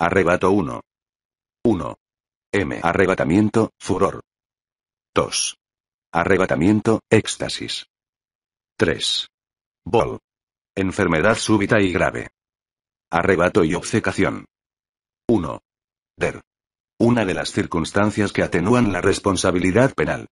Arrebato 1. 1. M. Arrebatamiento, furor. 2. Arrebatamiento, éxtasis. 3. Bol. Enfermedad súbita y grave. Arrebato y obcecación. 1. Der. Una de las circunstancias que atenúan la responsabilidad penal.